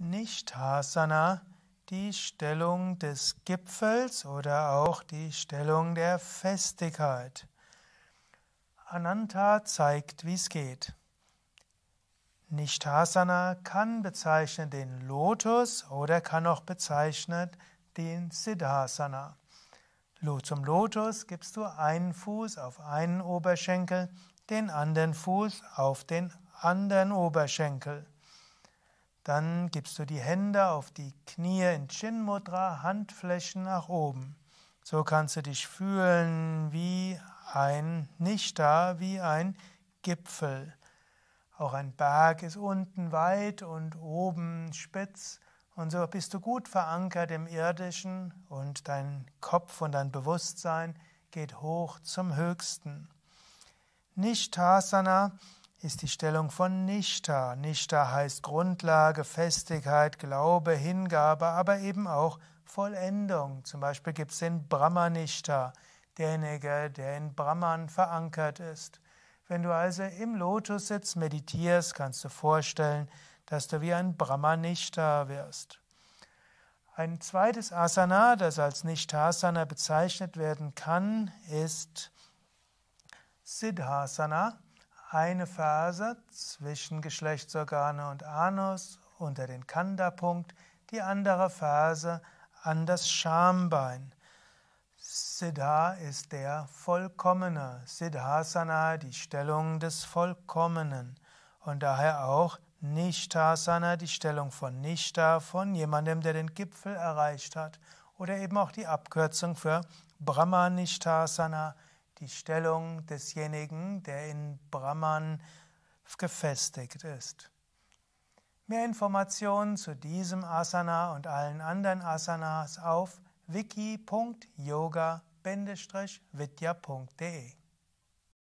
Nishtasana, die Stellung des Gipfels oder auch die Stellung der Festigkeit. Ananta zeigt, wie es geht. Nishtasana kann bezeichnen den Lotus oder kann auch bezeichnen den Siddhasana. Zum Lotus gibst du einen Fuß auf einen Oberschenkel, den anderen Fuß auf den anderen Oberschenkel. Dann gibst du die Hände auf die Knie in Chin Mudra, Handflächen nach oben. So kannst du dich fühlen wie ein Nishta, wie ein Gipfel. Auch ein Berg ist unten weit und oben spitz. Und so bist du gut verankert im Irdischen und dein Kopf und dein Bewusstsein geht hoch zum Höchsten. Nishtasana ist die Stellung von Nishta. Nishta heißt Grundlage, Festigkeit, Glaube, Hingabe, aber eben auch Vollendung. Zum Beispiel gibt es den Brahmanishta, derjenige, der in Brahman verankert ist. Wenn du also im Lotus sitzt, meditierst, kannst du vorstellen, dass du wie ein Brahmanishta wirst. Ein zweites Asana, das als Nishtasana bezeichnet werden kann, ist Siddhasana eine Faser zwischen Geschlechtsorgane und Anus unter den Kanda-Punkt, die andere Faser an das Schambein. Siddha ist der Vollkommene, Siddhasana die Stellung des Vollkommenen und daher auch Nishtasana die Stellung von Nishta, von jemandem, der den Gipfel erreicht hat oder eben auch die Abkürzung für Brahmanishtasana, die Stellung desjenigen, der in Brahman gefestigt ist. Mehr Informationen zu diesem Asana und allen anderen Asanas auf wiki.yoga-vidya.de